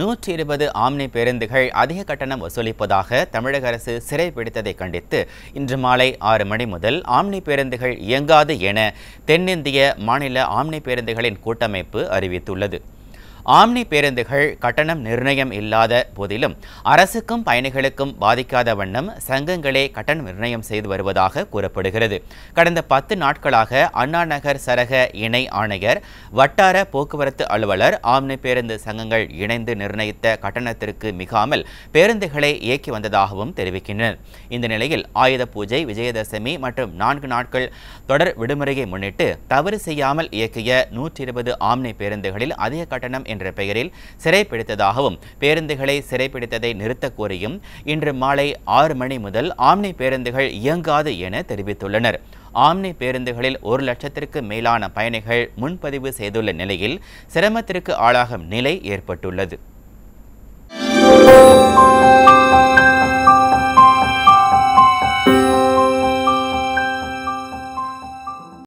நூற்றி இருபது ஆம்னி பேருந்துகள் அதிக கட்டணம் வசூலிப்பதாக தமிழக அரசு சிறை பிடித்ததை கண்டித்து இன்று மாலை ஆறு மணி முதல் ஆம்னி பேருந்துகள் இயங்காது என தென்னிந்திய மாநில ஆம்னி பேருந்துகளின் கூட்டமைப்பு அறிவித்துள்ளது ஆம்னி பேருந்துகள் கட்டணம் நிர்ணயம் இல்லாத போதிலும் அரசுக்கும் பயணிகளுக்கும் பாதிக்காத வண்ணம் சங்கங்களே கட்டணம் நிர்ணயம் செய்து வருவதாக கூறப்படுகிறது கடந்த பத்து நாட்களாக அண்ணா நகர் சரக இணை ஆணையர் வட்டார போக்குவரத்து அலுவலர் ஆம்னி பேருந்து சங்கங்கள் இணைந்து நிர்ணயித்த கட்டணத்திற்கு மிகாமல் பேருந்துகளை இயக்கி வந்ததாகவும் தெரிவிக்கின்றனர் இந்த நிலையில் ஆயுத பூஜை விஜயதசமி மற்றும் நான்கு நாட்கள் தொடர் விடுமுறையை முன்னிட்டு தவறு செய்யாமல் இயக்கிய நூற்றி இருபது ஆம்னி பேருந்துகளில் அதிக கட்டணம் என்ற பெயரில் சிறைப்பிடித்ததாகவும் பேருந்துகளை சிறைப்பிடித்ததை நிறுத்தக் கோரியும் இன்று மாலை ஆறு மணி முதல் ஆம்னி பேருந்துகள் இயங்காது என தெரிவித்துள்ளனர் ஆம்னி பேருந்துகளில் ஒரு லட்சத்திற்கு மேலான பயணிகள் முன்பதிவு செய்துள்ள நிலையில் சிரமத்திற்கு ஆளாகும் நிலை ஏற்பட்டுள்ளது